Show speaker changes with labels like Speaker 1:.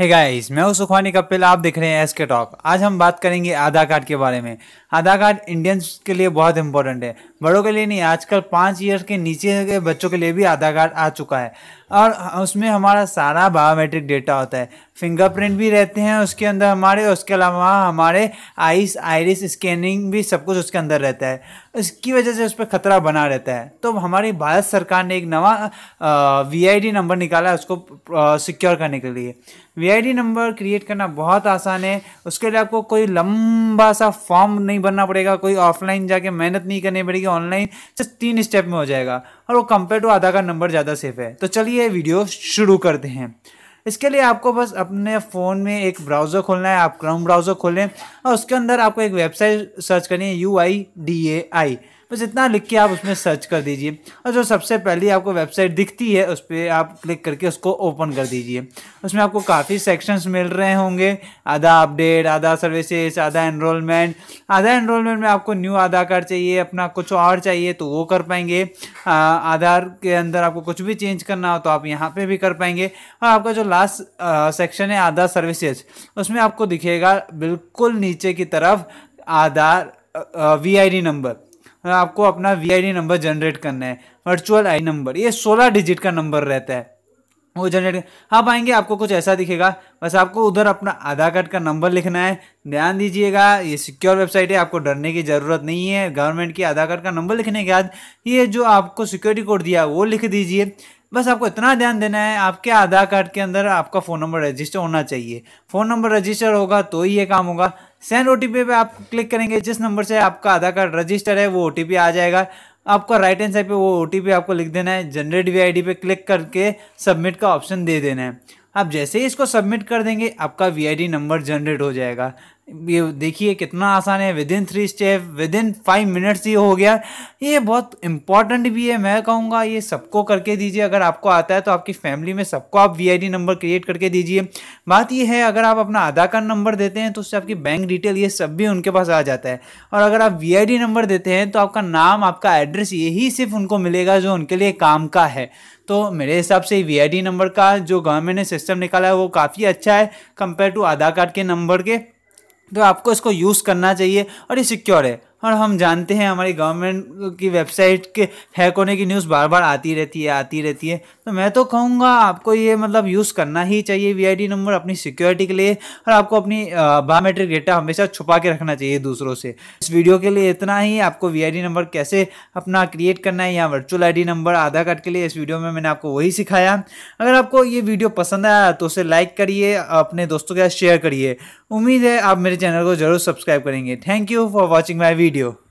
Speaker 1: हे hey guys मैं हूं सुखवानी कपिल आप देख रहे हैं एस के टॉक आज हम बात करेंगे आधार कार्ड के बारे में आधार कार्ड इंडियंस के लिए बहुत इंपॉर्टेंट है बड़ों के लिए नहीं आजकल पाँच ईयर के नीचे के बच्चों के लिए भी आधार कार्ड आ चुका है और उसमें हमारा सारा बायोमेट्रिक डेटा होता है फिंगरप्रिंट भी रहते हैं उसके अंदर हमारे उसके अलावा हमारे आइस आइरिस स्कैनिंग भी सब कुछ उसके अंदर रहता है इसकी वजह से उस पर खतरा बना रहता है तो हमारी भारत सरकार ने एक नवा वी नंबर निकाला है उसको सिक्योर करने के लिए वी नंबर क्रिएट करना बहुत आसान है उसके लिए आपको कोई लंबा सा फॉर्म नहीं भरना पड़ेगा कोई ऑफलाइन जाके मेहनत नहीं करनी पड़ेगी ऑनलाइन सिर्फ तीन स्टेप में हो जाएगा और वो कंपेयर टू आधा का नंबर ज़्यादा सेफ है तो चलिए वीडियो शुरू करते हैं इसके लिए आपको बस अपने फ़ोन में एक ब्राउज़र खोलना है आप क्रोम ब्राउज़र खोलें और उसके अंदर आपको एक वेबसाइट सर्च करनी है यू आई डी ए आई बस इतना लिख के आप उसमें सर्च कर दीजिए और जो सबसे पहली आपको वेबसाइट दिखती है उस पर आप क्लिक करके उसको ओपन कर दीजिए उसमें आपको काफ़ी सेक्शंस मिल रहे होंगे आधा अपडेट आधा सर्विसेज आधा एनरोलमेंट आधा एनरोलमेंट में आपको न्यू आधार कार्ड चाहिए अपना कुछ और चाहिए तो वो कर पाएंगे आधार के अंदर आपको कुछ भी चेंज करना हो तो आप यहाँ पर भी कर पाएंगे और आपका जो लास्ट सेक्शन है आधा सर्विसेज उसमें आपको दिखेगा बिल्कुल नीचे की तरफ Aadhaar V I D number आपको अपना वी नंबर जनरेट करना है वर्चुअल आई नंबर ये सोलह डिजिट का नंबर रहता है वो जनरेट आप आएंगे आपको कुछ ऐसा दिखेगा बस आपको उधर अपना आधार कार्ड का नंबर लिखना है ध्यान दीजिएगा ये सिक्योर वेबसाइट है आपको डरने की ज़रूरत नहीं है गवर्नमेंट की आधार कार्ड का नंबर लिखने के बाद ये जो आपको सिक्योरिटी कोड दिया वो लिख दीजिए बस आपको इतना ध्यान देना है आपके आधार कार्ड के अंदर आपका फ़ोन नंबर रजिस्टर होना चाहिए फ़ोन नंबर रजिस्टर होगा तो ही ये काम होगा सेंड ओ टी पे आप क्लिक करेंगे जिस नंबर से आपका आधार कार्ड रजिस्टर है वो ओ आ जाएगा आपका राइट हैंड साइड पे वो ओ आपको लिख देना है जनरेट वी आई पे क्लिक करके सबमिट का ऑप्शन दे देना है आप जैसे ही इसको सबमिट कर देंगे आपका वी नंबर जनरेट हो जाएगा ये देखिए कितना आसान है within three step within five minutes ये हो गया ये बहुत इंपॉर्टेंट भी है मैं कहूँगा ये सबको करके दीजिए अगर आपको आता है तो आपकी फैमिली में सबको आप वी नंबर क्रिएट करके दीजिए बात ये है अगर आप अपना आधार कार्ड नंबर देते हैं तो उससे आपकी बैंक डिटेल ये सब भी उनके पास आ जाता है और अगर आप वी नंबर देते हैं तो आपका नाम आपका एड्रेस यही सिर्फ उनको मिलेगा जो उनके लिए काम का है तो मेरे हिसाब से वी नंबर का जो गवर्नमेंट ने सिस्टम निकाला है वो काफ़ी अच्छा है कंपेयर टू आधार कार्ड के नंबर के तो आपको इसको यूज़ करना चाहिए और ये सिक्योर है और हम जानते हैं हमारी गवर्नमेंट की वेबसाइट के हैक होने की न्यूज़ बार बार आती रहती है आती रहती है तो मैं तो कहूँगा आपको ये मतलब यूज़ करना ही चाहिए वी नंबर अपनी सिक्योरिटी के लिए और आपको अपनी बायोमेट्रिक डेटा हमेशा छुपा के रखना चाहिए दूसरों से इस वीडियो के लिए इतना ही आपको वी नंबर कैसे अपना क्रिएट करना है या virtual I number Aadhaar card के लिए इस वीडियो में मैंने आपको वही सिखाया अगर आपको ये वीडियो पसंद आया तो उसे लाइक करिए अपने दोस्तों के साथ शेयर करिए उम्मीद है आप मेरे चैनल को जरूर सब्सक्राइब करेंगे thank you for watching my video video.